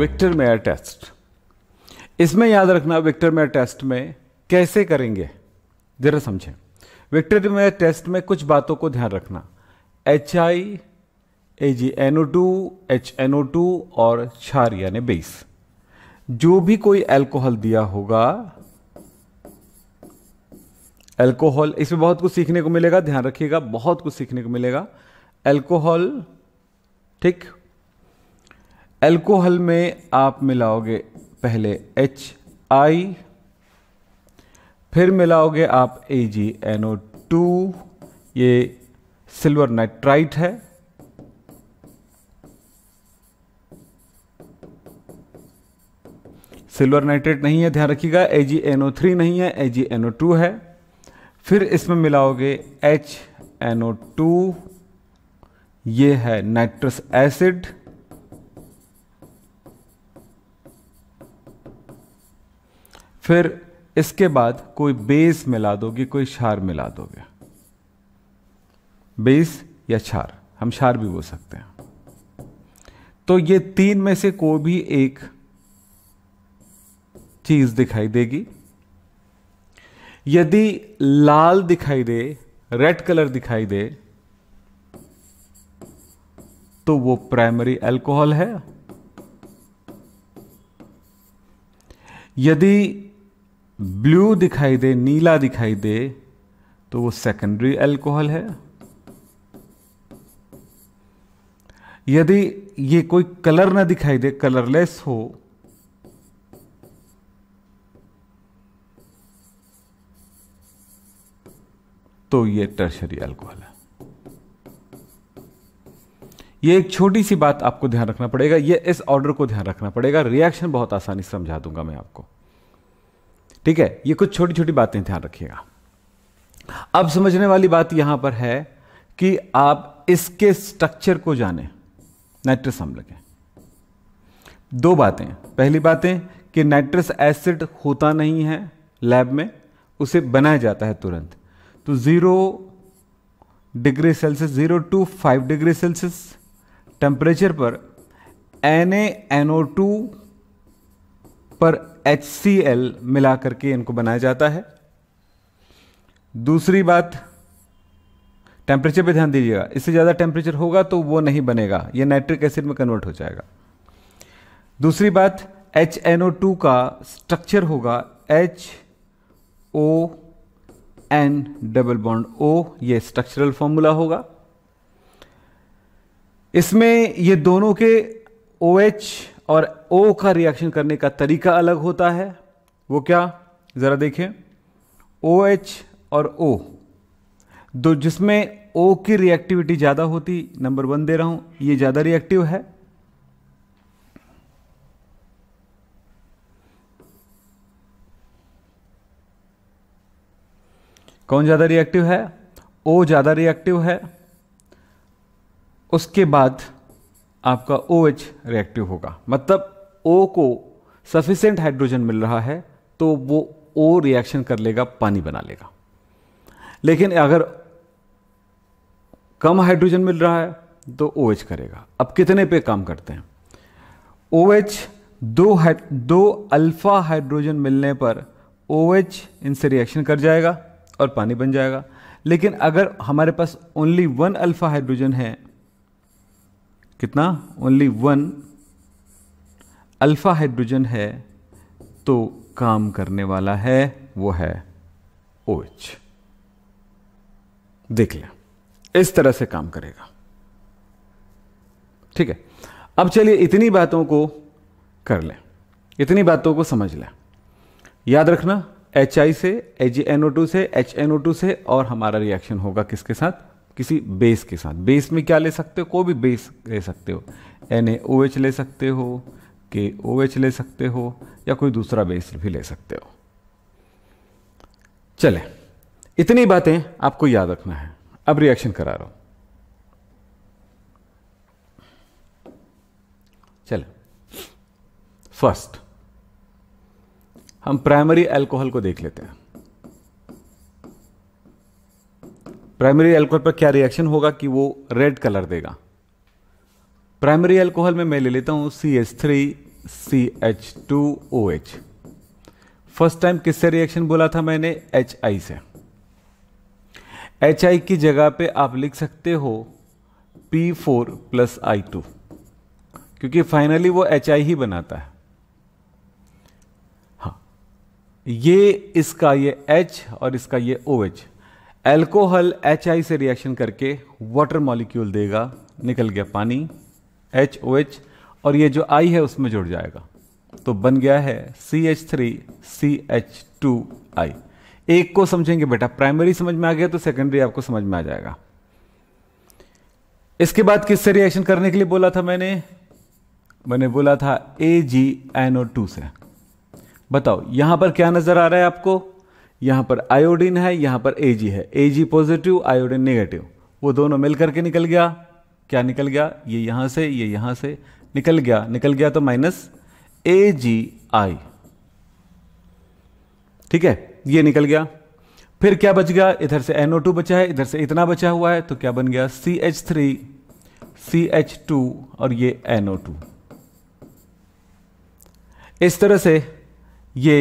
Victor Meyer test इसमें याद रखना विक्टर मेयर टेस्ट में कैसे करेंगे जरा समझें विक्टर मेयर टेस्ट में कुछ बातों को ध्यान रखना H I A G N O two H N O two और क्षार यानी बेस जो भी कोई एल्कोहल दिया होगा एल्कोहल इसमें बहुत कुछ सीखने को मिलेगा ध्यान रखिएगा बहुत कुछ सीखने को मिलेगा एल्कोहल ठीक एल्कोहल में आप मिलाओगे पहले एच आई फिर मिलाओगे आप A G N O two ये सिल्वर नाइट्राइट है सिल्वर नाइट्रेट नहीं है ध्यान रखिएगा ए जी एन ओ थ्री नहीं है A G N O to है फिर इसमें मिलाओगे एच एन ओ टू ये है नाइट्रस एसिड फिर इसके बाद कोई बेस मिला दोगे कोई शार मिला दोगे बेस या शार हम शार भी बोल सकते हैं तो ये तीन में से कोई भी एक चीज दिखाई देगी यदि लाल दिखाई दे रेड कलर दिखाई दे तो वो प्राइमरी अल्कोहल है यदि ब्लू दिखाई दे नीला दिखाई दे तो वो सेकेंडरी अल्कोहल है यदि ये कोई कलर ना दिखाई दे कलरलेस हो तो ये टर्शरी अल्कोहल है ये एक छोटी सी बात आपको ध्यान रखना पड़ेगा ये इस ऑर्डर को ध्यान रखना पड़ेगा रिएक्शन बहुत आसानी से समझा दूंगा मैं आपको ठीक है ये कुछ छोटी छोटी बातें ध्यान रखिएगा अब समझने वाली बात यहां पर है कि आप इसके स्ट्रक्चर को जाने नाइट्रस अम्ल के दो बातें पहली बातें कि नाइट्रस एसिड होता नहीं है लैब में उसे बनाया जाता है तुरंत तो zero degree Celsius zero two five degree Celsius temperature पर एन एनओ टू पर एच सी एल मिला करके इनको बनाया जाता है दूसरी बात टेम्परेचर पे ध्यान दीजिएगा इससे ज़्यादा टेम्परेचर होगा तो वो नहीं बनेगा ये नाइट्रिक एसिड में कन्वर्ट हो जाएगा दूसरी बात एच एन ओ टू का स्ट्रक्चर होगा H O N double bond O ये स्ट्रक्चरल फॉर्मूला होगा इसमें ये दोनों के ओ OH एच और ओ का रिएक्शन करने का तरीका अलग होता है वो क्या ज़रा देखें ओ एच और ओ दो जिसमें ओ की रिएक्टिविटी ज़्यादा होती नंबर वन दे रहा हूं ये ज़्यादा रिएक्टिव है कौन ज़्यादा रिएक्टिव है ओ ज़्यादा रिएक्टिव है उसके बाद आपका ओ एच रिएक्टिव होगा मतलब ओ को सफिशेंट हाइड्रोजन मिल रहा है तो वो ओ रिएक्शन कर लेगा पानी बना लेगा लेकिन अगर कम हाइड्रोजन मिल रहा है तो ओ OH करेगा अब कितने पे काम करते हैं ओ OH दो दो अल्फा हाइड्रोजन मिलने पर ओ OH इनसे रिएक्शन कर जाएगा और पानी बन जाएगा लेकिन अगर हमारे पास ओनली वन अल्फा हाइड्रोजन है कितना ओनली वन अल्फ़ा हाइड्रोजन है तो काम करने वाला है वो है ओ एच देख लें इस तरह से काम करेगा ठीक है अब चलिए इतनी बातों को कर लें इतनी बातों को समझ लें याद रखना एच आई से एच एन ओ टू से एच एन ओ टू से और हमारा रिएक्शन होगा किसके साथ किसी बेस के साथ बेस में क्या ले सकते हो कोई भी बेस ले सकते हो एन ए ओ एच ले सकते हो के ओ OH ले सकते हो या कोई दूसरा बेस भी ले सकते हो चले इतनी बातें आपको याद रखना है अब रिएक्शन करा रहा हूं चले फर्स्ट हम प्राइमरी अल्कोहल को देख लेते हैं प्राइमरी अल्कोहल पर क्या रिएक्शन होगा कि वो रेड कलर देगा प्राइमरी अल्कोहल में मैं ले लेता हूँ C H three C H two O H first time किससे रिएक्शन बोला था मैंने एच आई से एच आई की जगह पे आप लिख सकते हो P four plus I two क्योंकि फाइनली वो एच आई ही बनाता है हाँ ये इसका ये एच और इसका ये O H alcohol H I से रिएक्शन करके वाटर मॉलिक्यूल देगा निकल गया पानी एच ओ एच और ये जो आई है उसमें जुड़ जाएगा तो बन गया है C H three C H two I एक को समझेंगे बेटा प्राइमरी समझ में आ गया तो सेकेंडरी आपको समझ में आ जाएगा इसके बाद किससे रिएक्शन करने के लिए बोला था मैंने मैंने बोला था ए जी एन ओ टू से बताओ यहां पर क्या नजर आ रहा है आपको यहां पर आयोडीन है यहां पर ए जी है A G positive iodine negative वो दोनों मिलकर के निकल गया क्या निकल गया ये यहां से ये यहां से निकल गया निकल गया तो माइनस ए जी आई ठीक है ये निकल गया फिर क्या बच गया इधर से एनओ टू बचा है इधर से इतना बचा हुआ है तो क्या बन गया C H three C H two और ये टू इस तरह से ये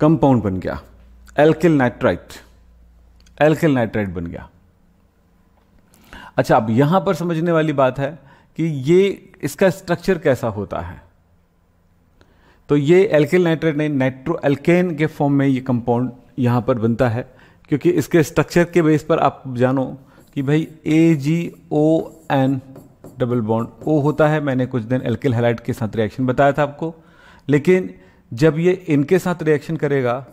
कंपाउंड बन गया एल्किल नाइट्राइट एल्किल नाइट्राइट बन गया अच्छा अब यहाँ पर समझने वाली बात है कि ये इसका स्ट्रक्चर कैसा होता है तो ये एल्केल नाइट्रेट नहीं नाइट्रो एल्केन के फॉर्म में ये कंपाउंड यहाँ पर बनता है क्योंकि इसके स्ट्रक्चर के बेस पर आप जानो कि भाई A G O N double bond O होता है मैंने कुछ दिन एल्किल हेलाइट के साथ रिएक्शन बताया था आपको लेकिन जब ये इनके साथ रिएक्शन करेगा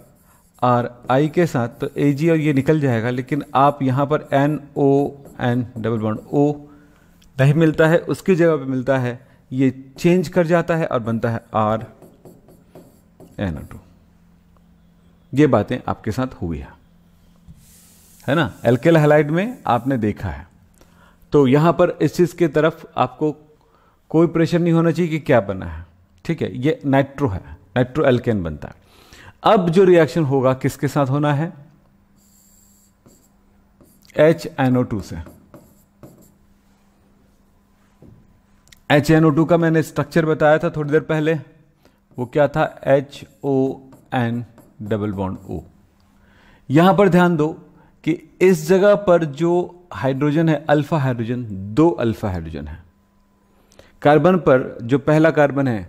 आर आई के साथ तो ए जी और ये निकल जाएगा लेकिन आप यहाँ पर N O N double bond O नहीं मिलता है उसकी जगह पे मिलता है ये चेंज कर जाता है और बनता है आर एन ओ टू ये बातें आपके साथ हुई है है ना एल्केल हेलाइड में आपने देखा है तो यहां पर इस चीज़ की तरफ आपको कोई प्रेशर नहीं होना चाहिए कि क्या बना है ठीक है ये नाइट्रो है नाइट्रो एल्केन बनता है अब जो रिएक्शन होगा किसके साथ होना है एच एनओ टू से एच एन ओ टू का मैंने स्ट्रक्चर बताया था थोड़ी देर पहले वो क्या था H O N double bond O यहां पर ध्यान दो कि इस जगह पर जो हाइड्रोजन है अल्फा हाइड्रोजन दो अल्फा हाइड्रोजन है कार्बन पर जो पहला कार्बन है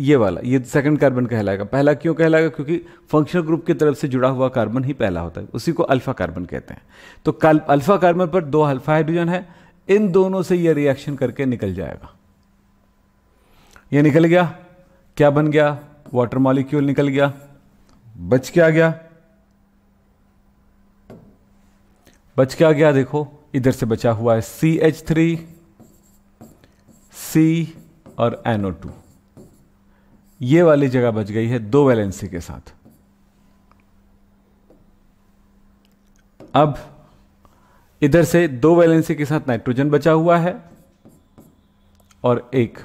ये वाला ये सेकंड कार्बन कहलाएगा पहला क्यों कहलाएगा क्योंकि फंक्शनल ग्रुप की तरफ से जुड़ा हुआ कार्बन ही पहला होता है उसी को अल्फा कार्बन कहते हैं तो कल अल्फा कार्बन पर दो अल्फा हाइड्रोजन है इन दोनों से यह रिएक्शन करके निकल जाएगा यह निकल गया क्या बन गया वाटर मॉलिक्यूल निकल गया बच क्या गया बच क्या गया देखो इधर से बचा हुआ है सी एच थ्री सी और एनओ टू ये वाली जगह बच गई है दो वैलेंसी के साथ अब इधर से दो वैलेंसी के साथ नाइट्रोजन बचा हुआ है और एक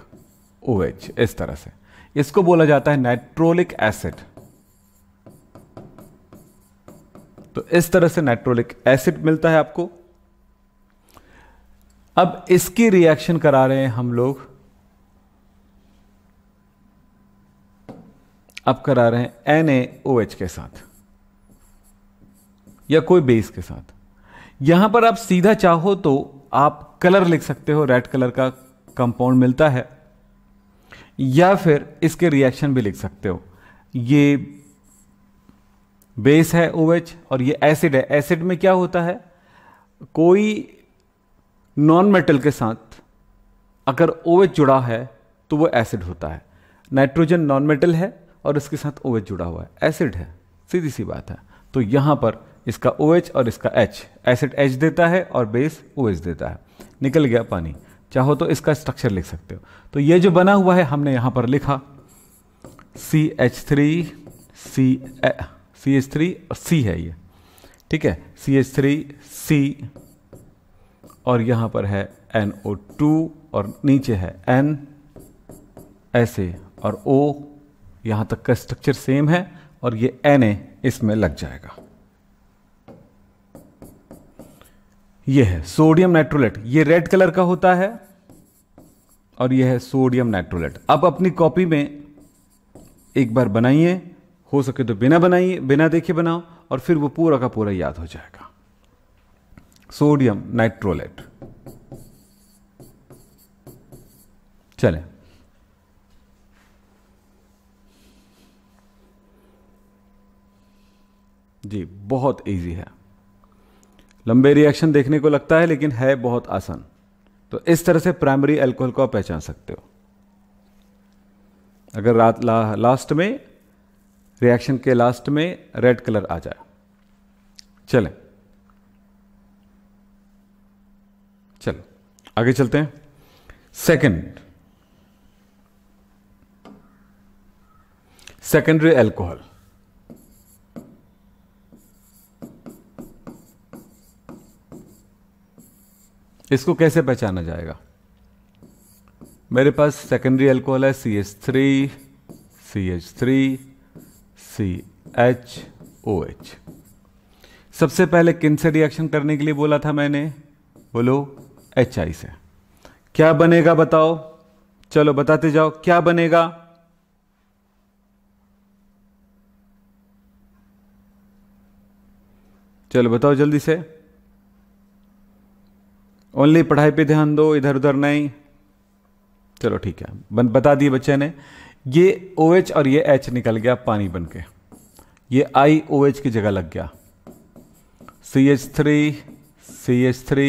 ओ OH, इस तरह से इसको बोला जाता है नाइट्रोलिक एसिड तो इस तरह से नाइट्रोलिक एसिड मिलता है आपको अब इसकी रिएक्शन करा रहे हैं हम लोग अब करा रहे हैं एन ए ओ एच के साथ या कोई बेस के साथ यहां पर आप सीधा चाहो तो आप कलर लिख सकते हो रेड कलर का कंपाउंड मिलता है या फिर इसके रिएक्शन भी लिख सकते हो ये बेस है ओ OH और ये एसिड है एसिड में क्या होता है कोई नॉन मेटल के साथ अगर ओ OH जुड़ा है तो वो एसिड होता है नाइट्रोजन नॉन मेटल है और इसके साथ ओ OH जुड़ा हुआ है एसिड है सीधी सी बात है तो यहाँ पर इसका ओ OH और इसका एच एसिड एच देता है और बेस ओ OH देता है निकल गया पानी चाहो तो इसका स्ट्रक्चर लिख सकते हो तो ये जो बना हुआ है हमने यहाँ पर लिखा C H three C C H three और सी है ये ठीक है सी एच थ्री सी और यहाँ पर है एन ओ टू और नीचे है एन ऐसे और ओ यहां तक का स्ट्रक्चर सेम है और ये एन इसमें लग जाएगा ये है सोडियम नाइट्रोलेट ये रेड कलर का होता है और यह है सोडियम नाइट्रोलेट अब अपनी कॉपी में एक बार बनाइए हो सके तो बिना बनाइए बिना देखे बनाओ और फिर वो पूरा का पूरा याद हो जाएगा सोडियम नाइट्रोलेट चलें जी बहुत ईजी है लंबे रिएक्शन देखने को लगता है लेकिन है बहुत आसान तो इस तरह से प्राइमरी अल्कोहल को आप पहचान सकते हो अगर रात ला, लास्ट में रिएक्शन के लास्ट में रेड कलर आ जाए चलें चलो आगे चलते हैं सेकंड सेकेंडरी अल्कोहल इसको कैसे पहचाना जाएगा मेरे पास सेकेंडरी एल्कोहल है C H three C H three C H O H सबसे पहले किन से रिएक्शन करने के लिए बोला था मैंने बोलो एच आई से क्या बनेगा बताओ चलो बताते जाओ क्या बनेगा चलो बताओ जल्दी से ओनली पढ़ाई पे ध्यान दो इधर उधर नहीं चलो ठीक है बन बता दिए बच्चे ने ये ओ OH और ये एच निकल गया पानी बन के ये आई ओ एच की जगह लग गया C H three C H three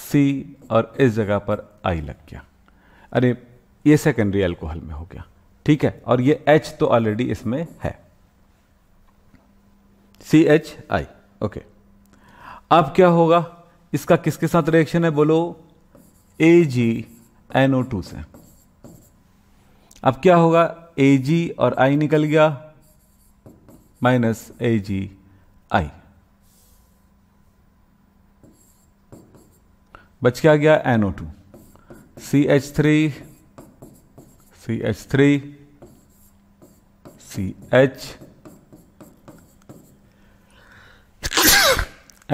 C और इस जगह पर आई लग गया अरे ये सेकेंडरी एल्कोहल में हो गया ठीक है और ये एच तो ऑलरेडी इसमें है सी एच आई ओके अब क्या होगा इसका किसके साथ रिएक्शन है बोलो ए जी एन ओ टू से अब क्या होगा ए जी और आई निकल गया माइनस ए जी आई बच क्या गया NO two C H three C H three C H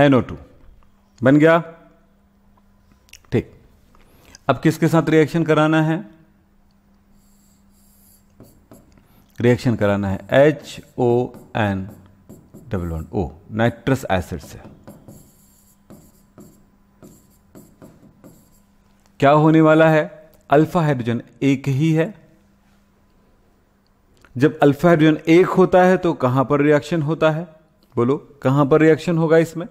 N O two बन गया ठीक अब किसके साथ रिएक्शन कराना है रिएक्शन कराना है H O N double one O nitrous acid से क्या होने वाला है अल्फा हाइड्रोजन एक ही है जब अल्फा हाइड्रोजन एक होता है तो कहां पर रिएक्शन होता है बोलो कहां पर रिएक्शन होगा इसमें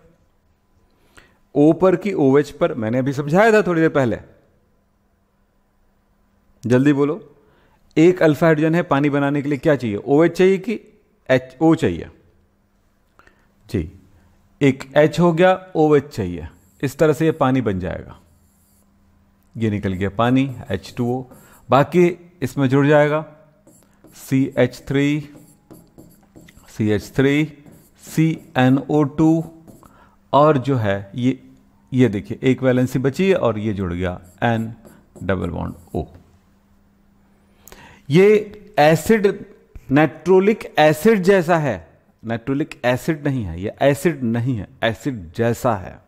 ओ पर की ओवेच पर मैंने अभी समझाया था थोड़ी देर पहले जल्दी बोलो एक अल्फा हाइड्रोजन है पानी बनाने के लिए क्या चाहिए ओ चाहिए कि एच ओ चाहिए जी एक एच हो गया ओ चाहिए इस तरह से ये पानी बन जाएगा ये निकल गया पानी एच टू ओ बाकी इसमें जुड़ जाएगा C H three C H three C N O two और जो है ये ये देखिए एक वैलेंसी बची है और ये जुड़ गया एन डबल बॉन्ड ओ ये एसिड नेट्रोलिक एसिड जैसा है नेट्रोलिक एसिड नहीं है ये एसिड नहीं है एसिड जैसा है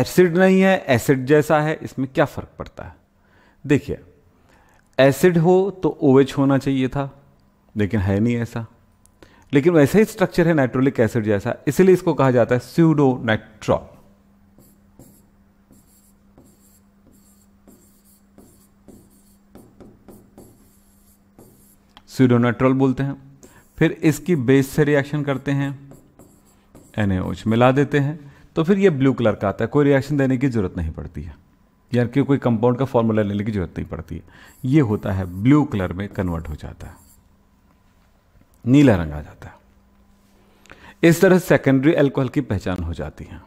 एसिड नहीं है एसिड जैसा है इसमें क्या फर्क पड़ता है देखिए एसिड हो तो ओएच OH होना चाहिए था लेकिन है नहीं ऐसा लेकिन वैसा ही स्ट्रक्चर है नाइट्रोलिक एसिड जैसा इसलिए इसको कहा जाता है स्यूडो नाइट्रॉल स्यूडोनाइट्रोल बोलते हैं फिर इसकी बेस से रिएक्शन करते हैं एनएओच मिला देते हैं तो फिर ये ब्लू कलर का आता है कोई रिएक्शन देने की ज़रूरत नहीं पड़ती है यानी कि कोई कंपाउंड का फॉर्मूला लेने की ज़रूरत नहीं पड़ती है ये होता है ब्लू कलर में कन्वर्ट हो जाता है नीला रंग आ जाता है इस तरह सेकेंडरी अल्कोहल की पहचान हो जाती है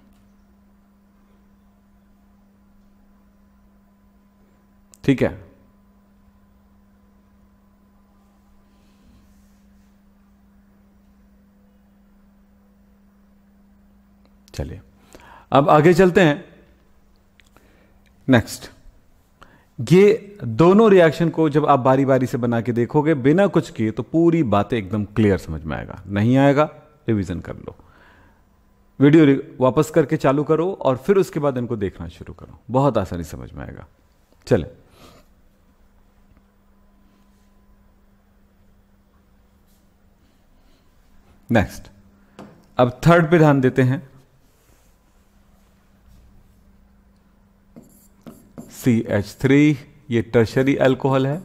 ठीक है चलिए अब आगे चलते हैं नेक्स्ट ये दोनों रिएक्शन को जब आप बारी बारी से बना के देखोगे बिना कुछ किए तो पूरी बातें एकदम क्लियर समझ में आएगा नहीं आएगा रिवीजन कर लो वीडियो वापस करके चालू करो और फिर उसके बाद इनको देखना शुरू करो बहुत आसानी समझ में आएगा चले नेक्स्ट अब थर्ड पे ध्यान देते हैं सी एच थ्री ये टर्शरी एल्कोहल है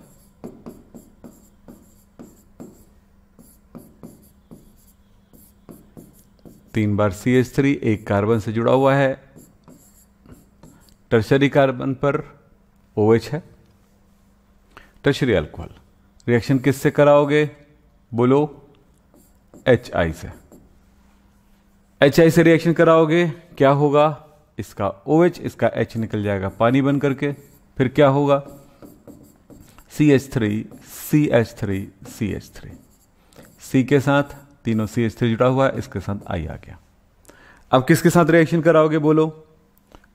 तीन बार सी एच थ्री एक कार्बन से जुड़ा हुआ है टर्शरी कार्बन पर ओ OH है टर्शरी एल्कोहल रिएक्शन किससे कराओगे बोलो एच आई से एच आई से रिएक्शन कराओगे क्या होगा इसका ओ OH, इसका एच निकल जाएगा पानी बन करके फिर क्या होगा C H three C H three C H three C के साथ तीनों सी एच थ्री जुड़ा हुआ है इसके साथ आई आ गया अब किसके साथ रिएक्शन कराओगे बोलो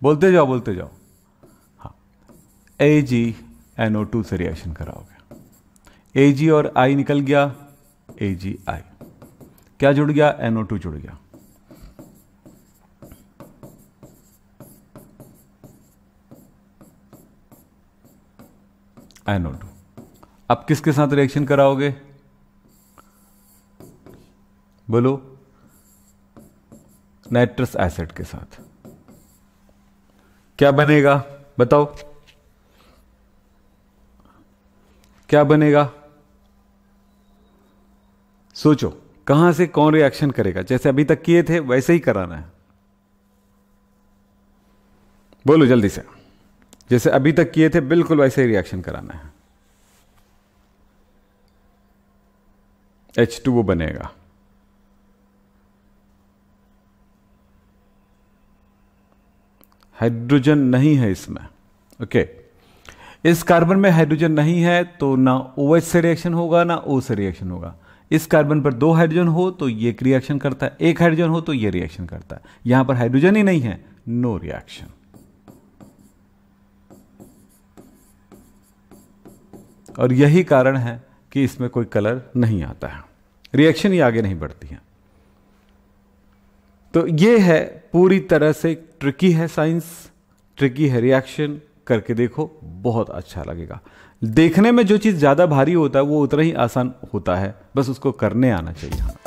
बोलते जाओ बोलते जाओ हाँ A G N O two से रिएक्शन कराओगे ए जी और आई निकल गया ए जी आई क्या जुड़ गया एन ओ टू जुड़ गया टू आप किसके साथ रिएक्शन कराओगे बोलो नाइट्रस एसिड के साथ क्या बनेगा बताओ क्या बनेगा सोचो कहां से कौन रिएक्शन करेगा जैसे अभी तक किए थे वैसे ही कराना है बोलो जल्दी से जैसे अभी तक किए थे बिल्कुल वैसे ही रिएक्शन कराना है एच टू वो बनेगा हाइड्रोजन नहीं है इसमें ओके okay. इस कार्बन में हाइड्रोजन नहीं है तो ना ओ OH से रिएक्शन होगा ना ओ से रिएक्शन होगा इस कार्बन पर दो हाइड्रोजन हो तो ये रिएक्शन करता है एक हाइड्रोजन हो तो ये रिएक्शन करता है यहां पर हाइड्रोजन ही नहीं है नो no रिएक्शन और यही कारण है कि इसमें कोई कलर नहीं आता है रिएक्शन ही आगे नहीं बढ़ती है तो ये है पूरी तरह से ट्रिकी है साइंस ट्रिकी है रिएक्शन करके देखो बहुत अच्छा लगेगा देखने में जो चीज़ ज़्यादा भारी होता है वो उतना ही आसान होता है बस उसको करने आना चाहिए